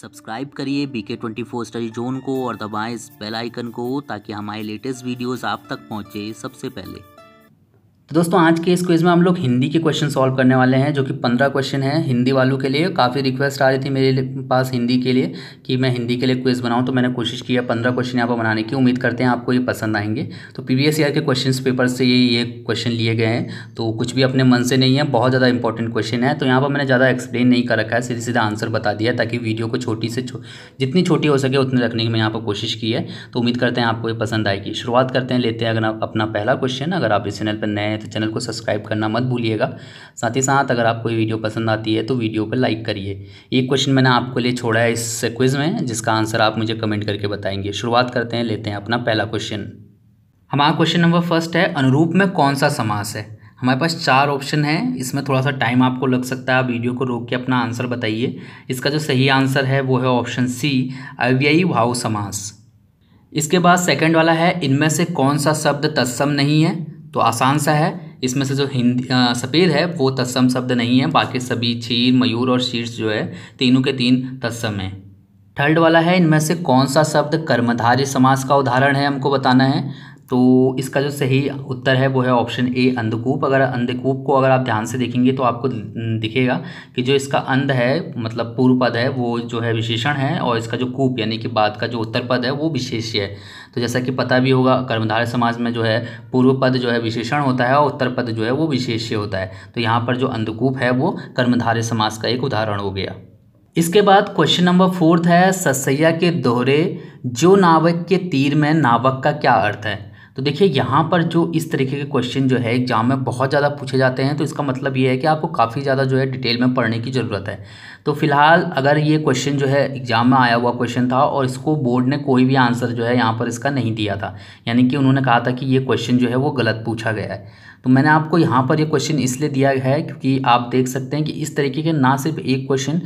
subscribe करिए B के twenty four study zone को और दबाएं इस बेल आइकन को ताकि हमारे लेटेस्ट वीडियोस आप तक पहुंचे सबसे पहले तो दोस्तों आज के इस क्विज़ में हम लोग हिंदी के क्वेश्चन सॉल्व करने वाले हैं जो कि पंद्रह क्वेश्चन हैं हिंदी वालों के लिए काफ़ी रिक्वेस्ट आ रही थी मेरे पास हिंदी के लिए कि मैं हिंदी के लिए क्विज़ बनाऊँ तो मैंने कोशिश किया पंद्रह क्वेश्चन यहाँ पर बनाने की उम्मीद करते हैं आपको ये पसंद आएंगे तो पी के क्वेश्चन पेपर से ये ये क्वेश्चन लिए गए हैं तो कुछ भी अपने मन से नहीं है बहुत ज़्यादा इंपॉर्टेंट क्वेश्चन है तो यहाँ पर मैंने ज़्यादा एक्सप्लेन नहीं कर रखा है सीधे सीधा आंसर बता दिया ताकि वीडियो को छोटी से छो, जितनी छोटी हो सके उतनी रखने की मैं यहाँ पर कोशिश की है तो उम्मीद करते हैं आपको ये पसंद आएगी शुरुआत करते हैं लेते हैं अगर अपना पहला क्वेश्चन अगर आप इस चैनल पर नए तो चैनल को सब्सक्राइब करना मत भूलिएगा साथ ही साथ अगर आपको ये वीडियो पसंद आती है तो वीडियो को लाइक करिए एक क्वेश्चन मैंने आपको लिए छोड़ा है इस क्विज़ में जिसका आंसर आप मुझे कमेंट करके बताएंगे शुरुआत करते हैं लेते हैं अपना पहला क्वेश्चन हमारा क्वेश्चन नंबर फर्स्ट है अनुरूप में कौन सा समास है हमारे पास चार ऑप्शन है इसमें थोड़ा सा टाइम आपको लग सकता है आप वीडियो को रोक के अपना आंसर बताइए इसका जो सही आंसर है वो है ऑप्शन सी अव्ययी भाव समास इसके बाद सेकंड वाला है इनमें से कौन सा शब्द तत्सम नहीं है तो आसान सा है इसमें से जो हिंदी सफ़ेद है वो तत्सम शब्द नहीं है बाकी सभी छीर मयूर और शीर्ष जो है तीनों के तीन तत्सम हैं थर्ड वाला है इनमें से कौन सा शब्द कर्मधारी समास का उदाहरण है हमको बताना है तो इसका जो सही उत्तर है वो है ऑप्शन ए अंधकूप अगर अंधकूप को अगर आप ध्यान से देखेंगे तो आपको दिखेगा कि जो इसका अंध है मतलब पूर्व पद है वो जो है विशेषण है और इसका जो कूप यानी कि बाद का जो उत्तर पद है वो विशेष्य है तो जैसा कि पता भी होगा कर्मधार समाज में जो है पूर्व पद जो है विशेषण होता है और उत्तर पद जो है वो विशेष्य होता है तो यहाँ पर जो अंधकूप है वो कर्मधारय समाज का एक उदाहरण हो गया इसके बाद क्वेश्चन नंबर फोर्थ है ससैया के दोहरे जो नावक के तीर में नावक का क्या अर्थ है तो देखिए यहाँ पर जो इस तरीके के क्वेश्चन जो है एग्जाम में बहुत ज़्यादा पूछे जाते हैं तो इसका मतलब ये है कि आपको काफ़ी ज़्यादा जो है डिटेल में पढ़ने की ज़रूरत है तो फिलहाल अगर ये क्वेश्चन जो है एग्जाम में आया हुआ क्वेश्चन था और इसको बोर्ड ने कोई भी आंसर जो है यहाँ पर इसका नहीं दिया था यानी कि उन्होंने कहा था कि ये क्वेश्चन जो है वो गलत पूछा गया है तो मैंने आपको यहाँ पर ये क्वेश्चन इसलिए दिया है क्योंकि आप देख सकते हैं कि इस तरीके के ना सिर्फ एक क्वेश्चन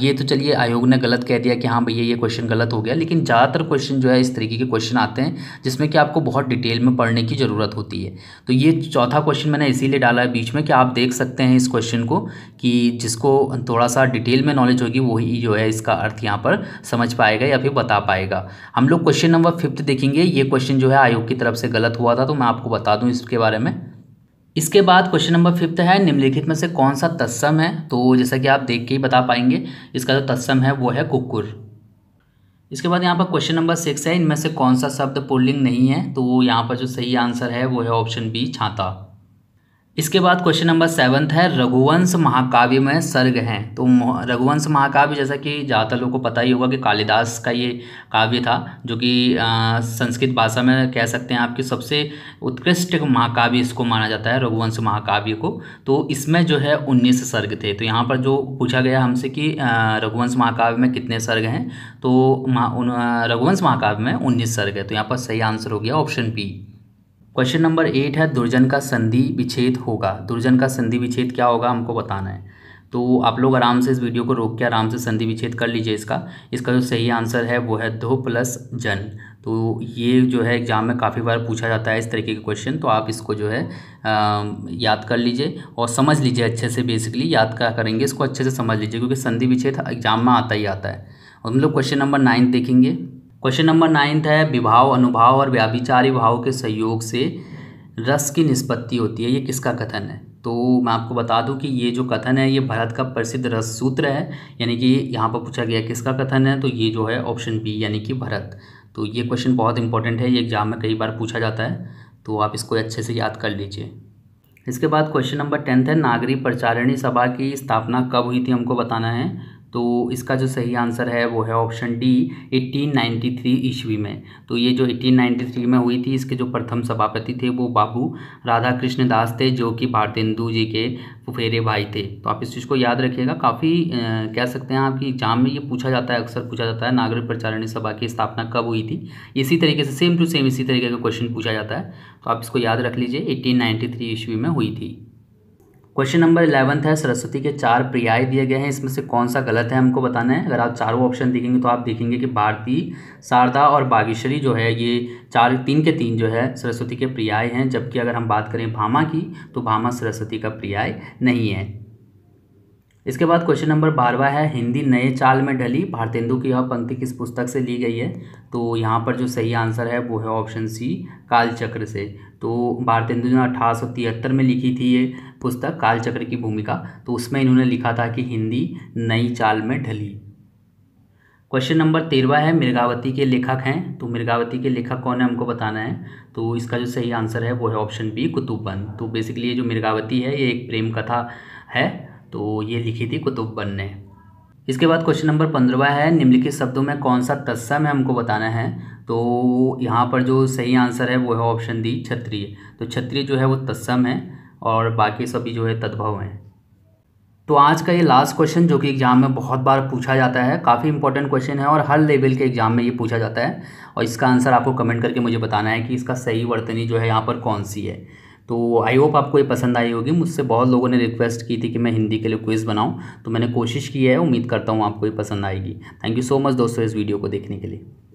ये तो चलिए आयोग ने गलत कह दिया कि हाँ भैया ये क्वेश्चन गलत हो गया लेकिन ज़्यादातर क्वेश्चन जो है इस तरीके के क्वेश्चन आते हैं जिसमें कि आपको बहुत डिटेल में पढ़ने की ज़रूरत होती है तो ये चौथा क्वेश्चन मैंने इसीलिए डाला है बीच में कि आप देख सकते हैं इस क्वेश्चन को कि जिसको थोड़ा सा डिटेल डिटेल में नॉलेज होगी वही जो है इसका अर्थ यहाँ पर समझ पाएगा या फिर बता पाएगा हम लोग क्वेश्चन नंबर फिफ्थ देखेंगे ये क्वेश्चन जो है आयोग की तरफ से गलत हुआ था तो मैं आपको बता दूँ इसके बारे में इसके बाद क्वेश्चन नंबर फिफ्थ है निम्नलिखित में से कौन सा तत्सम है तो जैसा कि आप देख के ही बता पाएंगे इसका जो तत्सम है वो है कुकुर इसके बाद यहाँ पर क्वेश्चन नंबर सिक्स है इनमें से कौन सा शब्द पुल्लिंग नहीं है तो यहाँ पर जो सही आंसर है वो है ऑप्शन बी छाता इसके बाद क्वेश्चन नंबर सेवन्थ है रघुवंश महाकाव्य में सर्ग हैं तो रघुवंश महाकाव्य जैसा कि ज़्यादातर लोगों को पता ही होगा कि कालिदास का ये काव्य था जो कि संस्कृत भाषा में कह सकते हैं आपकी सबसे उत्कृष्ट महाकाव्य इसको माना जाता है रघुवंश महाकाव्य को तो इसमें जो है उन्नीस सर्ग थे तो यहाँ पर जो पूछा गया हमसे कि रघुवंश महाकाव्य में कितने सर्ग हैं तो रघुवंश महाकाव्य में उन्नीस सर्ग है तो यहाँ पर सही आंसर हो गया option B question number eight है दुर्जन का संधि विच्छेद होगा दुर्जन का संधि विच्छेद क्या होगा हमको बताना है तो आप लोग आराम से इस वीडियो को रोक के आराम से संधि विच्छेद कर लीजिए इसका इसका जो सही आंसर है वो है दो प्लस जन तो ये जो है एग्ज़ाम में काफ़ी बार पूछा जाता है इस तरीके के क्वेश्चन तो आप इसको जो है आ, याद कर लीजिए और समझ लीजिए अच्छे से बेसिकली याद क्या करेंगे इसको अच्छे से समझ लीजिए क्योंकि संधि विच्छेद एग्ज़ाम में आता ही आता है और हम लोग क्वेश्चन नंबर नाइन देखेंगे क्वेश्चन नंबर नाइन्थ है विभाव अनुभाव और व्याभिचारी भाव के सहयोग से रस की निष्पत्ति होती है ये किसका कथन है तो मैं आपको बता दूं कि ये जो कथन है ये भारत का प्रसिद्ध रस सूत्र है यानी कि यहाँ पर पूछा गया किसका कथन है तो ये जो है ऑप्शन बी यानी कि भरत तो ये क्वेश्चन बहुत इंपॉर्टेंट है ये एग्जाम में कई बार पूछा जाता है तो आप इसको अच्छे से याद कर लीजिए इसके बाद क्वेश्चन नंबर टेंथ है नागरी प्रचारिणी सभा की स्थापना कब हुई थी हमको बताना है तो इसका जो सही आंसर है वो है ऑप्शन डी 1893 ईस्वी में तो ये जो 1893 में हुई थी इसके जो प्रथम सभापति थे वो बाबू राधा कृष्ण दास थे जो कि भारतेंदु जी के फुफेरे भाई थे तो आप इस चीज़ को याद रखिएगा काफ़ी कह सकते हैं आपकी एग्जाम में ये पूछा जाता है अक्सर पूछा जाता है नागरिक प्रचारणी सभा की स्थापना कब हुई थी इसी तरीके से सेम टू सेम इसी तरीके का क्वेश्चन पूछा जाता है तो आप इसको याद रख लीजिए एट्टीन ईस्वी में हुई थी क्वेश्चन नंबर इलेवंथ है सरस्वती के चार पर्याय दिए गए हैं इसमें से कौन सा गलत है हमको बताना है अगर आप चारों ऑप्शन देखेंगे तो आप देखेंगे कि भारती शारदा और बागेश्वरी जो है ये चार तीन के तीन जो है सरस्वती के पर्याय हैं जबकि अगर हम बात करें भामा की तो भामा सरस्वती का पर्याय नहीं है इसके बाद क्वेश्चन नंबर बारहवा है हिंदी नए चाल में ढली भारतेंदु की यह पंक्ति किस पुस्तक से ली गई है तो यहाँ पर जो सही आंसर है वो है ऑप्शन सी कालचक्र से तो भारतेंदु ने अठारह सौ तिहत्तर में लिखी थी ये पुस्तक कालचक्र की भूमिका तो उसमें इन्होंने लिखा था कि हिंदी नई चाल में ढली क्वेश्चन नंबर तेरवा है मिर्गावती के लेखक हैं तो मिर्गावती के लेखक कौन है हमको बताना है तो इसका जो सही आंसर है वो है ऑप्शन बी कुतुबन तो बेसिकली ये जो मिर्गावती है ये एक प्रेम कथा है तो ये लिखी थी कुतुबन ने इसके बाद क्वेश्चन नंबर पंद्रवा है निम्नलिखित शब्दों में कौन सा तत्सम है हमको बताना है तो यहाँ पर जो सही आंसर है वो है ऑप्शन डी क्षत्रिय तो क्षत्रिय जो है वो तत्सम है और बाकी सभी जो है तद्भव हैं तो आज का ये लास्ट क्वेश्चन जो कि एग्ज़ाम में बहुत बार पूछा जाता है काफ़ी इंपॉर्टेंट क्वेश्चन है और हर लेवल के एग्ज़ाम में ये पूछा जाता है और इसका आंसर आपको कमेंट करके मुझे बताना है कि इसका सही वर्तनी जो है यहाँ पर कौन सी है तो आई होप आपको ये पसंद आई होगी मुझसे बहुत लोगों ने रिक्वेस्ट की थी कि मैं हिंदी के लिए क्विज़ बनाऊँ तो मैंने कोशिश की है उम्मीद करता हूँ आपको ये पसंद आएगी थैंक यू सो मच दोस्तों इस वीडियो को देखने के लिए